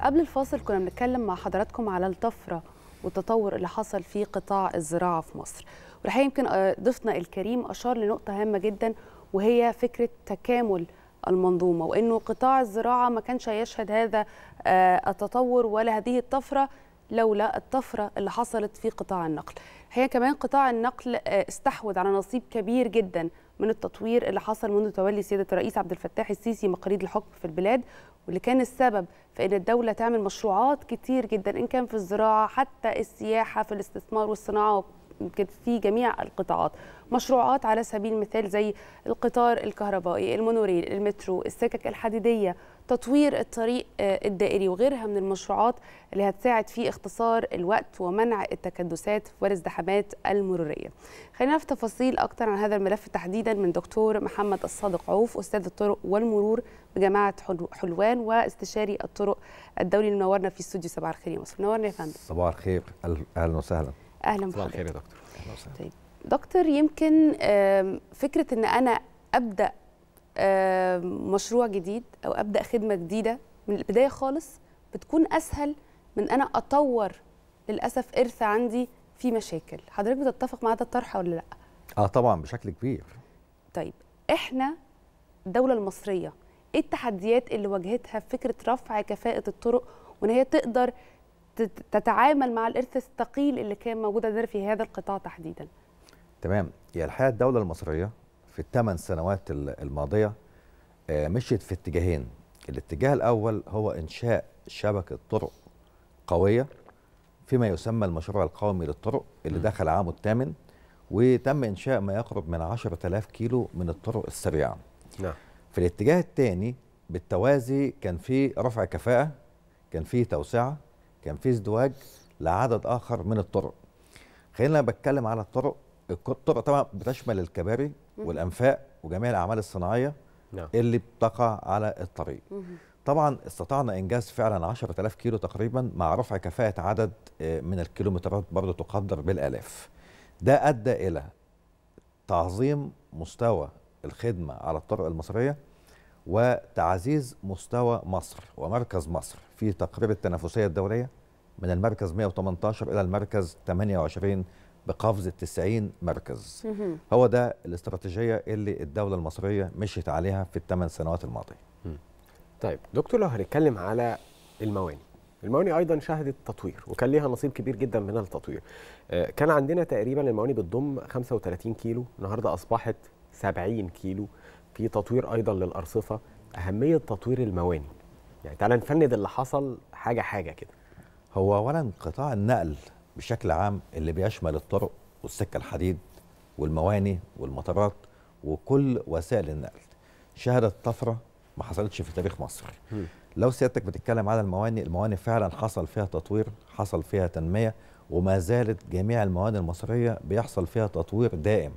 قبل الفاصل كنا بنتكلم مع حضراتكم على الطفره والتطور اللي حصل في قطاع الزراعه في مصر والحقيقه يمكن آه، ضيفنا الكريم اشار لنقطه هامه جدا وهي فكره تكامل المنظومه وانه قطاع الزراعه ما كانش هيشهد هذا آه، التطور ولا هذه الطفره لولا الطفره اللي حصلت في قطاع النقل هي كمان قطاع النقل آه، استحوذ على نصيب كبير جدا من التطوير اللي حصل منذ تولي سياده الرئيس عبد الفتاح السيسي مقاليد الحكم في البلاد واللي كان السبب في ان الدوله تعمل مشروعات كتير جدا ان كان في الزراعه حتى السياحه في الاستثمار والصناعه يمكن في جميع القطاعات مشروعات على سبيل المثال زي القطار الكهربائي المونوريل المترو السكك الحديدية تطوير الطريق آه، الدائري وغيرها من المشروعات اللي هتساعد في اختصار الوقت ومنع التكدسات والازدحامات المرورية خلينا في تفاصيل أكتر عن هذا الملف تحديدا من دكتور محمد الصادق عوف أستاذ الطرق والمرور بجامعة حلوان واستشاري الطرق الدولي اللي منورنا في استوديو صباح الخير يا مصر منورنا يا فندم صباح الخير أهلا وسهلا اهلا بحضرتك الخير يا دكتور طيب دكتور يمكن فكره ان انا ابدا مشروع جديد او ابدا خدمه جديده من البدايه خالص بتكون اسهل من انا اطور للاسف ارث عندي في مشاكل حضرتك بتتفق مع هذا الطرح ولا لا اه طبعا بشكل كبير طيب احنا الدوله المصريه ايه التحديات اللي واجهتها في فكره رفع كفاءه الطرق وان هي تقدر تتعامل مع الارث الثقيل اللي كان موجود عندنا في هذا القطاع تحديدا تمام هي الحقيقه الدوله المصريه في الثمان سنوات الماضيه آه، مشيت في اتجاهين الاتجاه الاول هو انشاء شبكه طرق قويه فيما يسمى المشروع القومي للطرق اللي دخل عامه الثامن وتم انشاء ما يقرب من 10000 كيلو من الطرق السريعه نعم في الاتجاه الثاني بالتوازي كان في رفع كفاءه كان في توسعه كان في ازدواج لعدد اخر من الطرق خلينا بتكلم على الطرق الطرق طبعا بتشمل الكباري والانفاق وجميع الاعمال الصناعيه نعم. اللي بتقع على الطريق طبعا استطعنا انجاز فعلا 10000 كيلو تقريبا مع رفع كفاءه عدد آه، من الكيلومترات برضه تقدر بالالاف ده ادى الى تعظيم مستوى الخدمه على الطرق المصريه وتعزيز مستوى مصر ومركز مصر في تقرير التنافسية الدولية من المركز 118 إلى المركز 28 بقفز 90 مركز هو ده الاستراتيجية اللي الدولة المصرية مشيت عليها في الثمان سنوات الماضية طيب دكتور لو هنتكلم على المواني المواني ايضا شهدت تطوير وكان ليها نصيب كبير جدا من التطوير آه، كان عندنا تقريبا المواني بتضم 35 كيلو النهارده اصبحت 70 كيلو في تطوير ايضا للارصفه اهميه تطوير المواني يعني تعالى نفند اللي حصل حاجه حاجه كده هو اولا قطاع النقل بشكل عام اللي بيشمل الطرق والسكه الحديد والمواني والمطارات وكل وسائل النقل شهدت طفره ما حصلتش في تاريخ مصر لو سيادتك بتتكلم على المواني المواني فعلا حصل فيها تطوير حصل فيها تنميه وما زالت جميع المواني المصريه بيحصل فيها تطوير دائم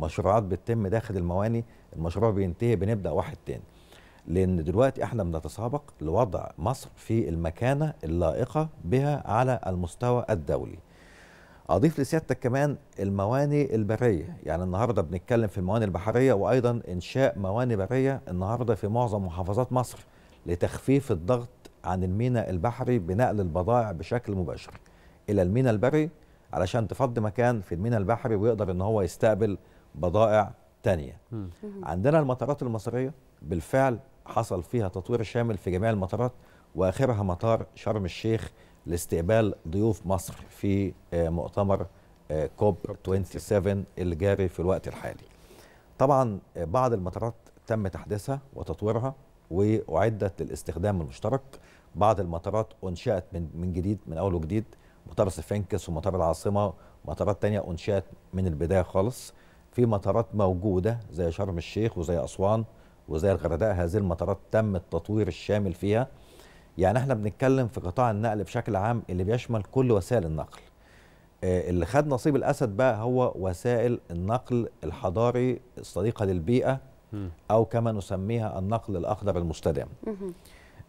مشروعات بتتم داخل المواني المشروع بينتهي بنبدا واحد تاني لان دلوقتي احنا بنتسابق لوضع مصر في المكانه اللائقه بها على المستوى الدولي اضيف لسيادتك كمان المواني البريه يعني النهارده بنتكلم في المواني البحريه وايضا انشاء مواني بريه النهارده في معظم محافظات مصر لتخفيف الضغط عن الميناء البحري بنقل البضائع بشكل مباشر الى الميناء البري علشان تفضي مكان في الميناء البحري ويقدر ان هو يستقبل بضائع تانية عندنا المطارات المصرية بالفعل حصل فيها تطوير شامل في جميع المطارات واخرها مطار شرم الشيخ لاستقبال ضيوف مصر في آه، مؤتمر آه، كوب 27 اللي جاري في الوقت الحالي طبعا آه، بعض المطارات تم تحديثها وتطويرها واعدت للاستخدام المشترك بعض المطارات انشات من من جديد من اول وجديد مطار سفنكس ومطار العاصمه مطارات تانية انشات من البدايه خالص في مطارات موجودة زي شرم الشيخ وزي أسوان وزي الغردقة هذه المطارات تم التطوير الشامل فيها يعني احنا بنتكلم في قطاع النقل بشكل عام اللي بيشمل كل وسائل النقل آه، اللي خد نصيب الأسد بقى هو وسائل النقل الحضاري الصديقة للبيئة أو كما نسميها النقل الأخضر المستدام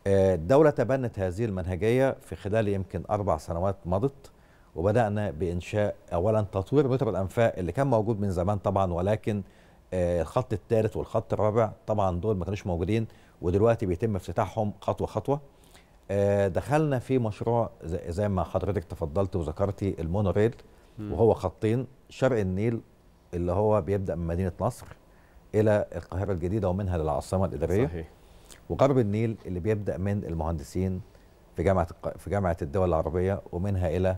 آه، الدولة تبنت هذه المنهجية في خلال يمكن أربع سنوات مضت وبدانا بانشاء اولا تطوير متر الانفاق اللي كان موجود من زمان طبعا ولكن آه، الخط الثالث والخط الرابع طبعا دول ما كانوش موجودين ودلوقتي بيتم افتتاحهم خطوه خطوه آه، دخلنا في مشروع زي ما حضرتك تفضلت وذكرتي المونوريل وهو خطين شرق النيل اللي هو بيبدا من مدينه نصر الى القاهره الجديده ومنها للعاصمه الاداريه صحيح وغرب النيل اللي بيبدا من المهندسين في جامعه في جامعه الدول العربيه ومنها الى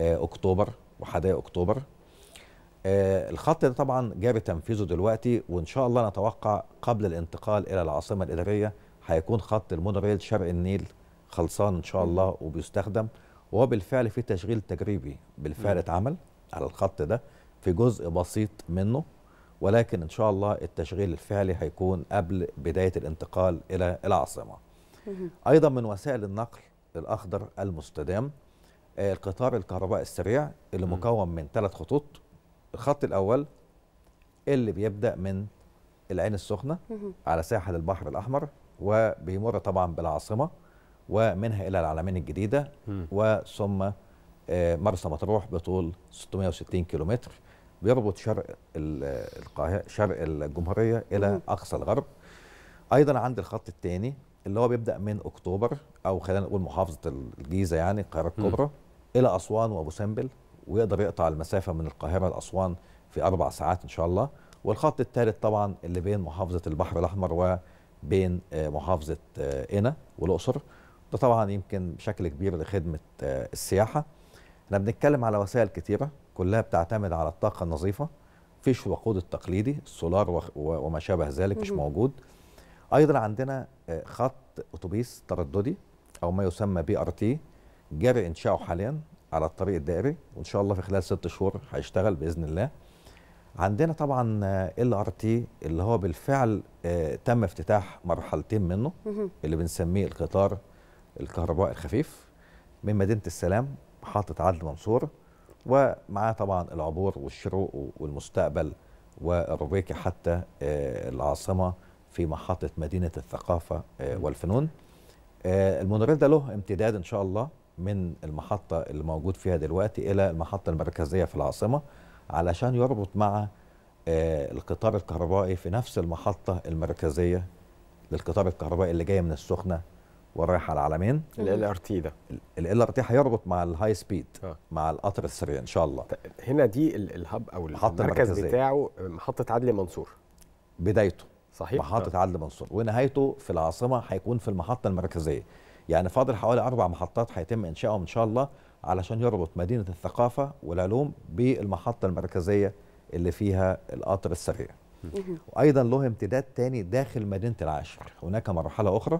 آه، اكتوبر وحدائق اكتوبر آه، الخط ده طبعا جاب تنفيذه دلوقتي وان شاء الله نتوقع قبل الانتقال الى العاصمه الاداريه هيكون خط المونوريل شرق النيل خلصان ان شاء الله وبيستخدم وبالفعل في تشغيل تجريبي بالفعل اتعمل على الخط ده في جزء بسيط منه ولكن ان شاء الله التشغيل الفعلي هيكون قبل بدايه الانتقال الى العاصمه. ايضا من وسائل النقل الاخضر المستدام القطار الكهرباء السريع اللي م. مكون من ثلاث خطوط الخط الاول اللي بيبدا من العين السخنه م. على ساحل البحر الاحمر وبيمر طبعا بالعاصمه ومنها الى العالمين الجديده وثم آه، مرسى مطروح بطول 660 كيلومتر بيربط شرق القاهره شرق الجمهوريه الى اقصى الغرب ايضا عند الخط الثاني اللي هو بيبدا من اكتوبر او خلينا نقول محافظه الجيزه يعني القاهره الكبرى الى اسوان وابو سمبل ويقدر يقطع المسافه من القاهره لاسوان في اربع ساعات ان شاء الله والخط الثالث طبعا اللي بين محافظه البحر الاحمر وبين آه، محافظه قنا آه، والاقصر ده طبعا يمكن بشكل كبير لخدمه آه، السياحه احنا بنتكلم على وسائل كتيره كلها بتعتمد على الطاقه النظيفه فيش الوقود التقليدي السولار وما شابه ذلك مش موجود ايضا عندنا خط اتوبيس ترددي او ما يسمى بي ار تي جاري انشاؤه حاليا على الطريق الدائري وان شاء الله في خلال ست شهور هيشتغل باذن الله عندنا طبعا ال ار تي اللي هو بالفعل آه، تم افتتاح مرحلتين منه اللي بنسميه القطار الكهربائي الخفيف من مدينه السلام محطه عدل منصور ومعاه طبعا العبور والشروق والمستقبل والرويكي حتى آه، العاصمه في محطه مدينه الثقافه آه، والفنون المونوريل ده له امتداد ان شاء الله من المحطة اللي موجود فيها دلوقتي إلى المحطة المركزية في العاصمة علشان يربط مع آه، القطار الكهربائي في نفس المحطة المركزية للقطار الكهربائي اللي جاي من السخنة ورايح على العالمين ال ار تي ده ال ار تي هيربط مع الهاي آه. سبيد مع القطر السريع ان شاء الله طيب، هنا دي الهب او المركز بتاعه محطه عدلي منصور بدايته صحيح محطه آه. عدلي منصور ونهايته في العاصمه هيكون في المحطه المركزيه يعني فاضل حوالي أربع محطات هيتم إنشائهم إن شاء الله علشان يربط مدينة الثقافة والعلوم بالمحطة المركزية اللي فيها القطر السريع وأيضا له امتداد تاني داخل مدينة العاشر هناك مرحلة أخرى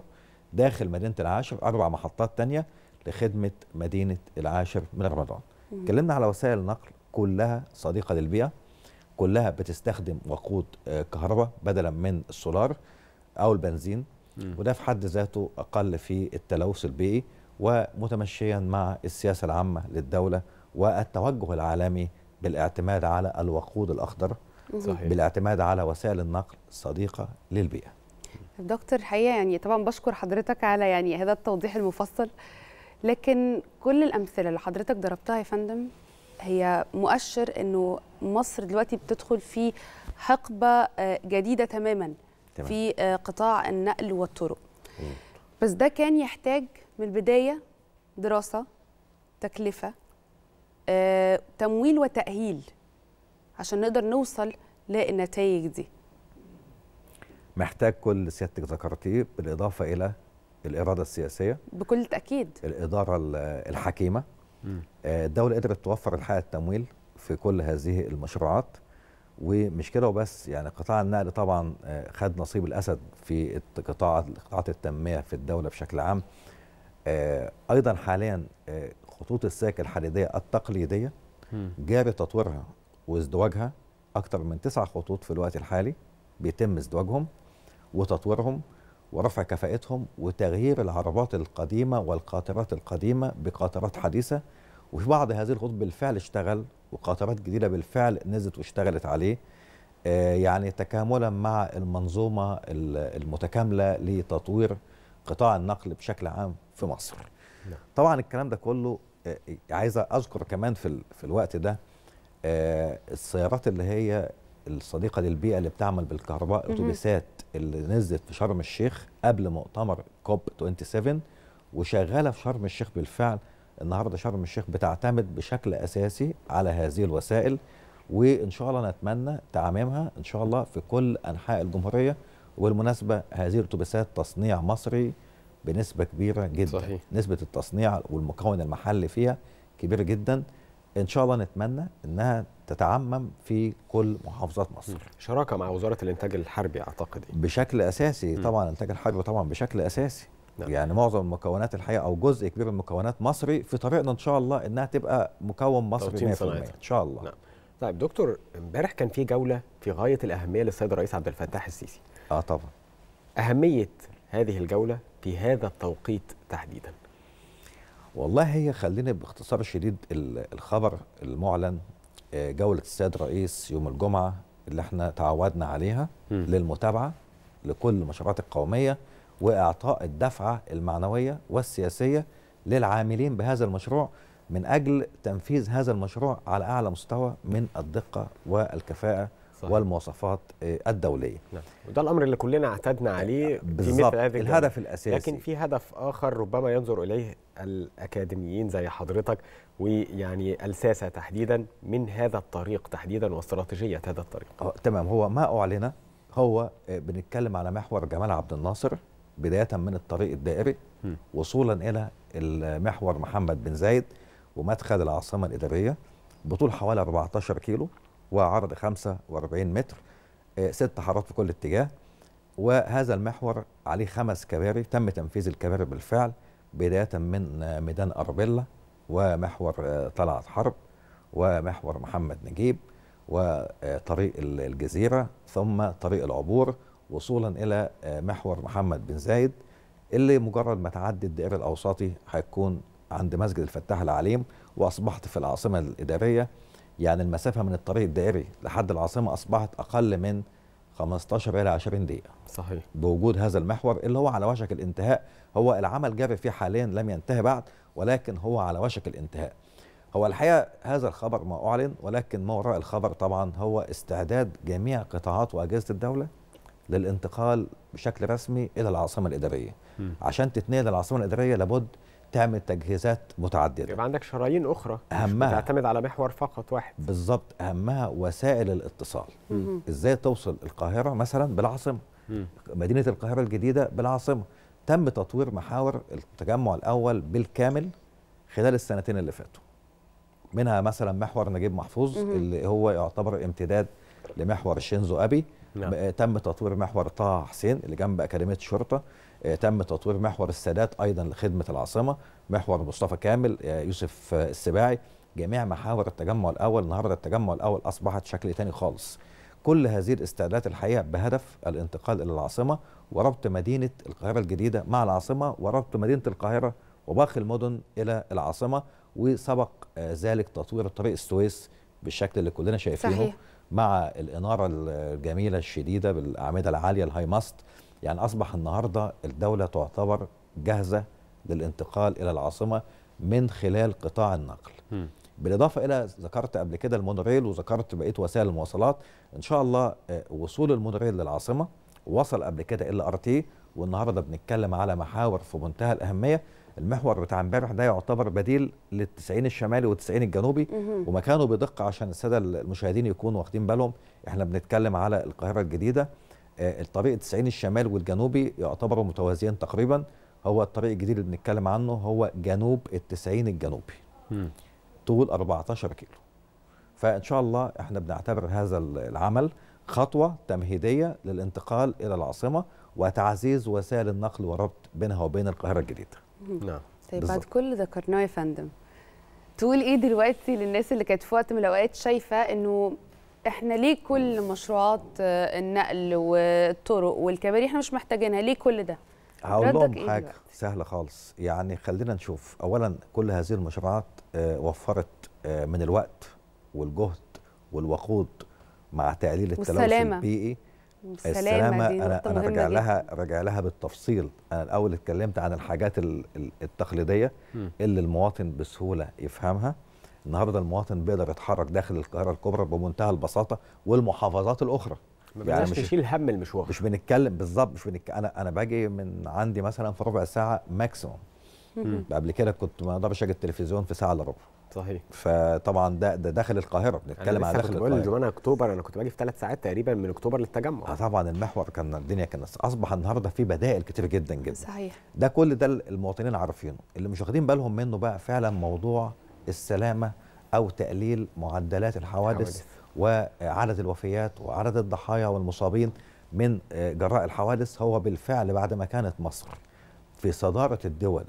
داخل مدينة العاشر أربع محطات تانية لخدمة مدينة العاشر من رمضان اتكلمنا على وسائل النقل كلها صديقة للبيئة كلها بتستخدم وقود آه، كهرباء بدلا من السولار أو البنزين وده في حد ذاته أقل في التلوث البيئي ومتمشيا مع السياسة العامة للدولة والتوجه العالمي بالاعتماد على الوقود الأخضر صحيح. بالاعتماد على وسائل النقل الصديقة للبيئة دكتور حقيقة يعني طبعا بشكر حضرتك على يعني هذا التوضيح المفصل لكن كل الأمثلة اللي حضرتك ضربتها يا فندم هي مؤشر أنه مصر دلوقتي بتدخل في حقبة آه، جديدة تماماً تمام. في آه، قطاع النقل والطرق مم. بس ده كان يحتاج من البدايه دراسه تكلفه آه، تمويل وتاهيل عشان نقدر نوصل للنتائج دي محتاج كل اللي سيادتك ذكرتيه بالاضافه الى الاراده السياسيه بكل تاكيد الاداره الحكيمه آه، الدوله قدرت توفر الحقيقه التمويل في كل هذه المشروعات ومش كده وبس يعني قطاع النقل طبعا آه، خد نصيب الاسد في قطاع قطاعات التنميه في الدوله بشكل عام آه، ايضا حاليا آه، خطوط السكك الحديديه التقليديه جابت تطويرها وازدواجها اكثر من تسع خطوط في الوقت الحالي بيتم ازدواجهم وتطويرهم ورفع كفاءتهم وتغيير العربات القديمه والقاطرات القديمه بقاطرات حديثه وفي بعض هذه الخطوط بالفعل اشتغل وقاطبات جديده بالفعل نزلت واشتغلت عليه آه، يعني تكاملا مع المنظومه المتكامله لتطوير قطاع النقل بشكل عام في مصر. نعم. طبعا الكلام ده كله آه، عايز اذكر كمان في في الوقت ده آه، السيارات اللي هي الصديقه للبيئه اللي بتعمل بالكهرباء الاتوبيسات اللي نزلت في شرم الشيخ قبل مؤتمر كوب 27 وشغاله في شرم الشيخ بالفعل النهارده شرم الشيخ بتعتمد بشكل اساسي على هذه الوسائل وان شاء الله نتمنى تعميمها ان شاء الله في كل انحاء الجمهوريه وبالمناسبه هذه الاتوبيسات تصنيع مصري بنسبه كبيره جدا صحيح. نسبه التصنيع والمكون المحلي فيها كبيره جدا ان شاء الله نتمنى انها تتعمم في كل محافظات مصر شراكه مع وزاره الانتاج الحربي اعتقد بشكل اساسي طبعا الانتاج الحربي طبعا بشكل اساسي نعم. يعني معظم المكونات الحقيقه او جزء كبير من المكونات مصري في طريقنا ان شاء الله انها تبقى مكون مصري 100% ان شاء الله نعم. طيب دكتور امبارح كان في جوله في غايه الاهميه للسيد الرئيس عبد الفتاح السيسي اه طبعا اهميه هذه الجوله في هذا التوقيت تحديدا والله هي خلينا باختصار شديد الخبر المعلن آه، جوله السيد الرئيس يوم الجمعه اللي احنا تعودنا عليها م. للمتابعه لكل المشروعات القوميه واعطاء الدفعه المعنويه والسياسيه للعاملين بهذا المشروع من اجل تنفيذ هذا المشروع على اعلى مستوى من الدقه والكفاءه صحيح. والمواصفات آه، الدوليه نعم وده الامر اللي كلنا اعتدنا عليه بالظبط الهدف الاساسي لكن في هدف اخر ربما ينظر اليه الاكاديميين زي حضرتك ويعني الساسه تحديدا من هذا الطريق تحديدا واستراتيجيه هذا الطريق آه، تمام هو ما اعلن هو آه، بنتكلم على محور جمال عبد الناصر بداية من الطريق الدائري وصولا إلى المحور محمد بن زايد ومدخل العاصمة الإدارية بطول حوالي 14 كيلو وعرض 45 متر آه، ست حارات في كل اتجاه وهذا المحور عليه خمس كباري تم تنفيذ الكباري بالفعل بداية من آه، ميدان أربيلا ومحور آه، طلعت حرب ومحور محمد نجيب وطريق الجزيرة ثم طريق العبور وصولا الى آه، محور محمد بن زايد اللي مجرد ما تعدي الدائري الاوسطي هيكون عند مسجد الفتاح العليم واصبحت في العاصمه الاداريه يعني المسافه من الطريق الدائري لحد العاصمه اصبحت اقل من 15 الى 20 دقيقه صحيح بوجود هذا المحور اللي هو على وشك الانتهاء هو العمل جاري فيه حاليا لم ينتهي بعد ولكن هو على وشك الانتهاء هو الحقيقه هذا الخبر ما اعلن ولكن ما وراء الخبر طبعا هو استعداد جميع قطاعات واجهزه الدوله للانتقال بشكل رسمي الى العاصمه الاداريه م. عشان تتنقل العاصمه الاداريه لابد تعمل تجهيزات متعدده يبقى عندك شرايين اخرى اهمها تعتمد على محور فقط واحد بالظبط اهمها وسائل الاتصال م. ازاي توصل القاهره مثلا بالعاصمه مدينه القاهره الجديده بالعاصمه تم تطوير محاور التجمع الاول بالكامل خلال السنتين اللي فاتوا منها مثلا محور نجيب محفوظ اللي هو يعتبر امتداد لمحور شينزو ابي نعم. تم تطوير محور طه حسين اللي جنب اكاديميه الشرطه آه، تم تطوير محور السادات ايضا لخدمه العاصمه محور مصطفى كامل آه، يوسف آه، السباعي جميع محاور التجمع الاول النهارده التجمع الاول اصبحت شكل تاني خالص كل هذه الاستعدادات الحقيقه بهدف الانتقال الى العاصمه وربط مدينه القاهره الجديده مع العاصمه وربط مدينه القاهره وباقي المدن الى العاصمه وسبق ذلك تطوير طريق السويس بالشكل اللي كلنا شايفينه صحيح. مع الاناره الجميله الشديده بالاعمده العاليه الهاي ماست يعني اصبح النهارده الدوله تعتبر جاهزه للانتقال الى العاصمه من خلال قطاع النقل. بالاضافه الى ذكرت قبل كده المونوريل وذكرت بقيه وسائل المواصلات ان شاء الله آه، وصول المونوريل للعاصمه وصل قبل كده ال ار تي والنهارده بنتكلم على محاور في منتهى الاهميه المحور بتاع امبارح ده يعتبر بديل لل90 الشمالي وال90 الجنوبي ومكانه بدقه عشان الساده المشاهدين يكونوا واخدين بالهم احنا بنتكلم على القاهره الجديده آه، الطريق 90 الشمال والجنوبي يعتبروا متوازيين تقريبا هو الطريق الجديد اللي بنتكلم عنه هو جنوب ال 90 الجنوبي طول 14 كيلو فإن شاء الله احنا بنعتبر هذا العمل خطوة تمهيدية للانتقال إلى العاصمة وتعزيز وسائل النقل والربط بينها وبين القاهرة الجديدة نعم طيب بعد كل ذكرناه يا فندم تقول ايه دلوقتي للناس اللي كانت في وقت من الاوقات شايفه انه احنا ليه كل مشروعات آه، النقل والطرق والكباري احنا مش محتاجينها ليه كل ده هقول لهم إيه حاجه دلوقتي؟ سهله خالص يعني خلينا نشوف اولا كل هذه المشروعات آه، وفرت آه، من الوقت والجهد والوقود مع تقليل التلوث البيئي السلامه دي انا انا راجع لها راجع لها بالتفصيل انا الاول اتكلمت عن الحاجات التقليديه اللي المواطن بسهوله يفهمها النهارده المواطن بيقدر يتحرك داخل القاهره الكبرى بمنتهى البساطه والمحافظات الاخرى ما يعني مش تشيل هم المشوار مش بنتكلم بالظبط مش بنتكلم انا انا باجي من عندي مثلا في ربع ساعه ماكسيموم قبل كده كنت ما اقدرش اجي التلفزيون في ساعه الا ربع صحيح فطبعا ده ده داخل القاهره بنتكلم على داخل القاهره من اكتوبر انا كنت باجي في ثلاث ساعات تقريبا من اكتوبر للتجمع آه طبعا المحور كان الدنيا كانت اصبح النهارده في بدائل كتير جدا جدا صحيح ده كل ده المواطنين عارفينه اللي مش واخدين بالهم منه بقى فعلا موضوع السلامه او تقليل معدلات الحوادث, الحوادث. وعدد الوفيات وعدد الضحايا والمصابين من آه، جراء الحوادث هو بالفعل بعد ما كانت مصر في صداره الدول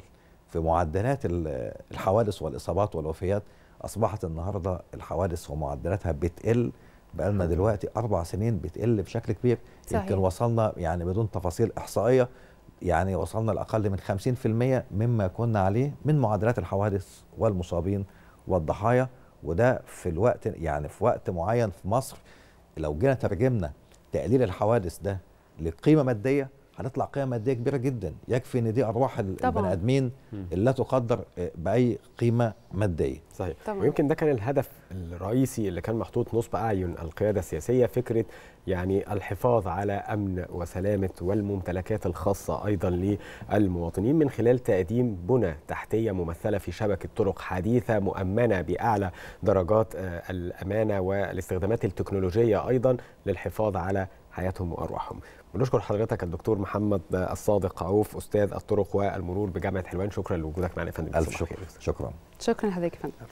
في معدلات الحوادث والإصابات والوفيات أصبحت النهاردة الحوادث ومعدلاتها بتقل بقالنا دلوقتي أربع سنين بتقل بشكل كبير صحيح. يمكن وصلنا يعني بدون تفاصيل إحصائية يعني وصلنا لأقل من 50% مما كنا عليه من معدلات الحوادث والمصابين والضحايا وده في الوقت يعني في وقت معين في مصر لو جينا ترجمنا تقليل الحوادث ده لقيمة مادية هتطلع قيمه ماديه كبيره جدا يكفي ان دي ارواح البني ادمين لا تقدر آه، باي قيمه ماديه صحيح طبعا. ويمكن ده كان الهدف الرئيسي اللي كان محطوط نصب اعين القياده السياسيه فكره يعني الحفاظ على امن وسلامه والممتلكات الخاصه ايضا للمواطنين من خلال تقديم بنى تحتيه ممثله في شبكه طرق حديثه مؤمنه باعلى درجات آه، الامانه والاستخدامات التكنولوجيه ايضا للحفاظ على حياتهم وارواحهم بنشكر حضرتك الدكتور محمد الصادق عوف استاذ الطرق والمرور بجامعه حلوان شكرا لوجودك معنا يا فندم الف شكر شكرا شكرا لحضرتك يا فندم